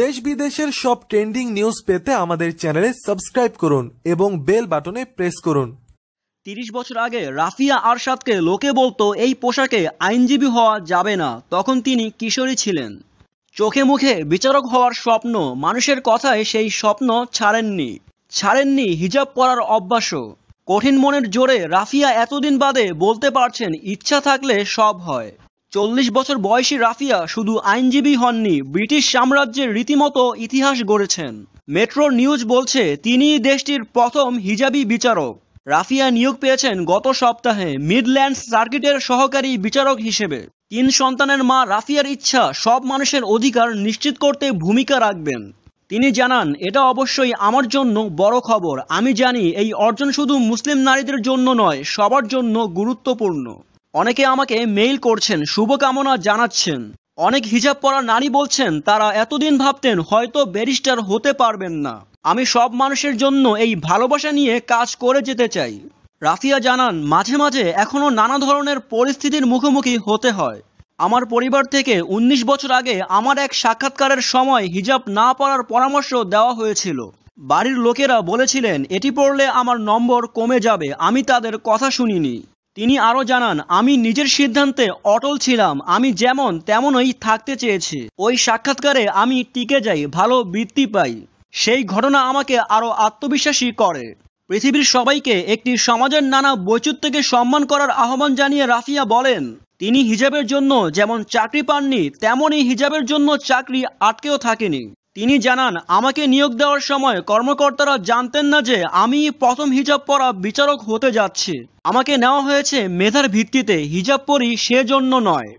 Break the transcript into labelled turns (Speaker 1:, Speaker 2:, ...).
Speaker 1: দেশ বিদেশের সব ট্রেন্ডিং নিউজ পেতে আমাদের চ্যানেলে সাবস্ক্রাইব করুন এবং বেল বাটনে প্রেস করুন তিরিশ বছর আগে রাফিয়া আরশাদকে লোকে বলতো এই পোশাকে আইনজীবী হওয়া যাবে না তখন তিনি কিশোরী ছিলেন চোখে মুখে বিচারক হওয়ার স্বপ্ন মানুষের কথায় সেই স্বপ্ন ছাড়েননি ছাড়েননি হিজাব পরার অভ্যাসও কঠিন মনের জোরে রাফিয়া এতদিন বাদে বলতে পারছেন ইচ্ছা থাকলে সব হয় চল্লিশ বছর বয়সী রাফিয়া শুধু আইনজীবী হননি ব্রিটিশ সাম্রাজ্যের রীতিমতো ইতিহাস গড়েছেন মেট্রো নিউজ বলছে তিনি দেশটির প্রথম হিজাবি বিচারক রাফিয়া নিয়োগ পেয়েছেন গত সপ্তাহে মিডল্যান্ডস সার্কিটের সহকারী বিচারক হিসেবে তিন সন্তানের মা রাফিয়ার ইচ্ছা সব মানুষের অধিকার নিশ্চিত করতে ভূমিকা রাখবেন তিনি জানান এটা অবশ্যই আমার জন্য বড় খবর আমি জানি এই অর্জন শুধু মুসলিম নারীদের জন্য নয় সবার জন্য গুরুত্বপূর্ণ অনেকে আমাকে মেইল করছেন শুভকামনা জানাচ্ছেন অনেক হিজাব পরা নারী বলছেন তারা এতদিন ভাবতেন হয়তো ব্যারিস্টার হতে পারবেন না আমি সব মানুষের জন্য এই ভালোবাসা নিয়ে কাজ করে যেতে চাই রাফিয়া জানান মাঝে মাঝে এখনও নানা ধরনের পরিস্থিতির মুখোমুখি হতে হয় আমার পরিবার থেকে ১৯ বছর আগে আমার এক সাক্ষাৎকারের সময় হিজাব না পরার পরামর্শ দেওয়া হয়েছিল বাড়ির লোকেরা বলেছিলেন এটি পড়লে আমার নম্বর কমে যাবে আমি তাদের কথা শুনিনি তিনি আরও জানান আমি নিজের সিদ্ধান্তে অটল ছিলাম আমি যেমন তেমনই থাকতে চেয়েছি ওই সাক্ষাৎকারে আমি টিকে যাই ভালো বৃত্তি পাই সেই ঘটনা আমাকে আরও আত্মবিশ্বাসী করে পৃথিবীর সবাইকে একটি সমাজের নানা বৈচিত্র্যকে সম্মান করার আহ্বান জানিয়ে রাফিয়া বলেন তিনি হিজাবের জন্য যেমন চাকরি পাননি তেমনই হিজাবের জন্য চাকরি আটকেও থাকেনি তিনি জানান আমাকে নিয়োগ দেওয়ার সময় কর্মকর্তারা জানতেন না যে আমি প্রথম হিজাব পরা বিচারক হতে যাচ্ছি আমাকে নেওয়া হয়েছে মেধার ভিত্তিতে হিজাব পরি সেজন্য নয়